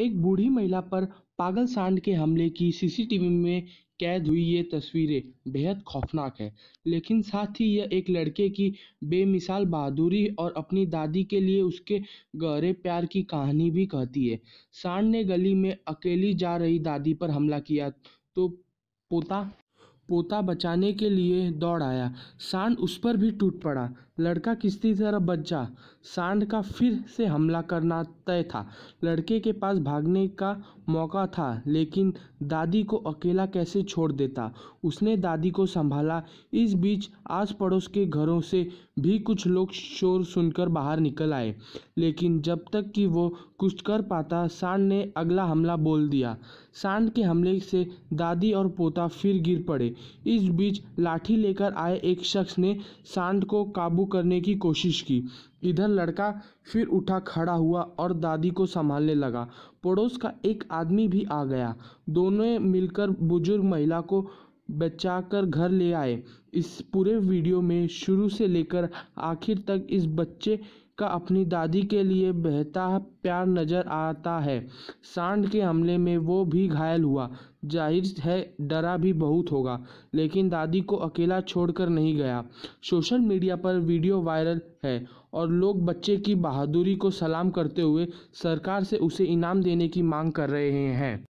एक बूढ़ी महिला पर पागल सांड के हमले की सीसीटीवी में कैद हुई ये तस्वीरें बेहद खौफनाक है लेकिन साथ ही यह एक लड़के की बेमिसाल बहादुरी और अपनी दादी के लिए उसके गहरे प्यार की कहानी भी कहती है सांड ने गली में अकेली जा रही दादी पर हमला किया तो पोता पोता बचाने के लिए दौड़ आया सांड उस पर भी टूट पड़ा लड़का किसी तरह बचा सांड का फिर से हमला करना तय था लड़के के पास भागने का मौका था लेकिन दादी को अकेला कैसे छोड़ देता उसने दादी को संभाला इस बीच आस पड़ोस के घरों से भी कुछ लोग शोर सुनकर बाहर निकल आए लेकिन जब तक कि वो कुछ कर पाता सांड ने अगला हमला बोल दिया सांड के हमले से दादी और पोता फिर गिर पड़े इस बीच लाठी लेकर आए एक शख्स ने सांड को काबू करने की कोशिश की इधर लड़का फिर उठा खड़ा हुआ और दादी को संभालने लगा पड़ोस का एक आदमी भी आ गया दोनों मिलकर बुजुर्ग महिला को बचा कर घर ले आए इस पूरे वीडियो में शुरू से लेकर आखिर तक इस बच्चे का अपनी दादी के लिए बहता प्यार नजर आता है सांड के हमले में वो भी घायल हुआ जाहिर है डरा भी बहुत होगा लेकिन दादी को अकेला छोड़कर नहीं गया सोशल मीडिया पर वीडियो वायरल है और लोग बच्चे की बहादुरी को सलाम करते हुए सरकार से उसे इनाम देने की मांग कर रहे हैं